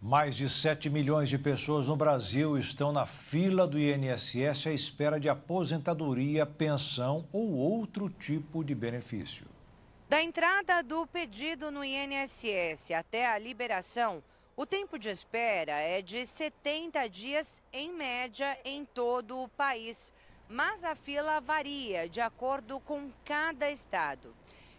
Mais de 7 milhões de pessoas no Brasil estão na fila do INSS à espera de aposentadoria, pensão ou outro tipo de benefício. Da entrada do pedido no INSS até a liberação, o tempo de espera é de 70 dias em média em todo o país, mas a fila varia de acordo com cada estado.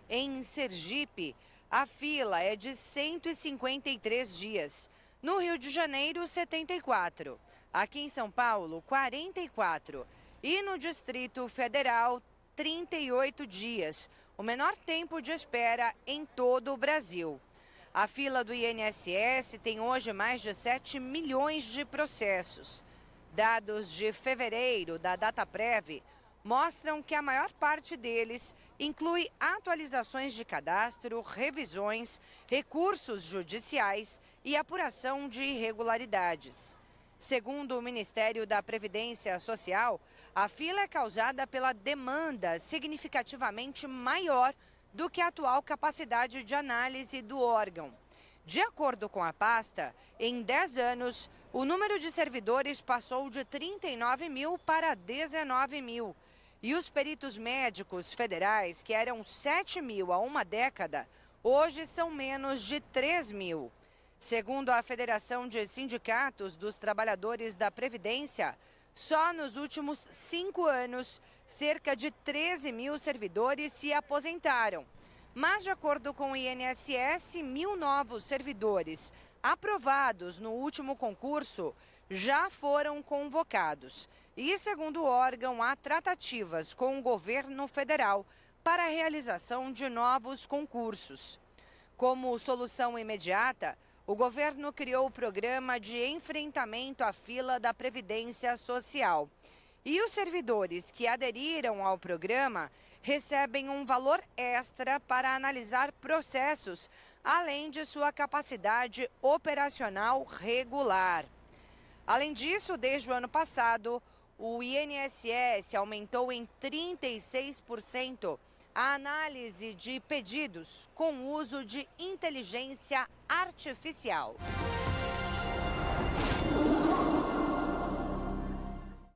Em Sergipe, a fila é de 153 dias. No Rio de Janeiro, 74. Aqui em São Paulo, 44. E no Distrito Federal, 38 dias. O menor tempo de espera em todo o Brasil. A fila do INSS tem hoje mais de 7 milhões de processos. Dados de fevereiro da data prévia mostram que a maior parte deles inclui atualizações de cadastro, revisões, recursos judiciais e apuração de irregularidades. Segundo o Ministério da Previdência Social, a fila é causada pela demanda significativamente maior do que a atual capacidade de análise do órgão. De acordo com a pasta, em 10 anos, o número de servidores passou de 39 mil para 19 mil. E os peritos médicos federais, que eram 7 mil há uma década, hoje são menos de 3 mil. Segundo a Federação de Sindicatos dos Trabalhadores da Previdência, só nos últimos cinco anos, cerca de 13 mil servidores se aposentaram. Mas, de acordo com o INSS, mil novos servidores aprovados no último concurso já foram convocados. E, segundo o órgão, há tratativas com o governo federal para a realização de novos concursos. Como solução imediata, o governo criou o programa de enfrentamento à fila da Previdência Social. E os servidores que aderiram ao programa recebem um valor extra para analisar processos, além de sua capacidade operacional regular. Além disso, desde o ano passado, o INSS aumentou em 36% a análise de pedidos com uso de inteligência artificial.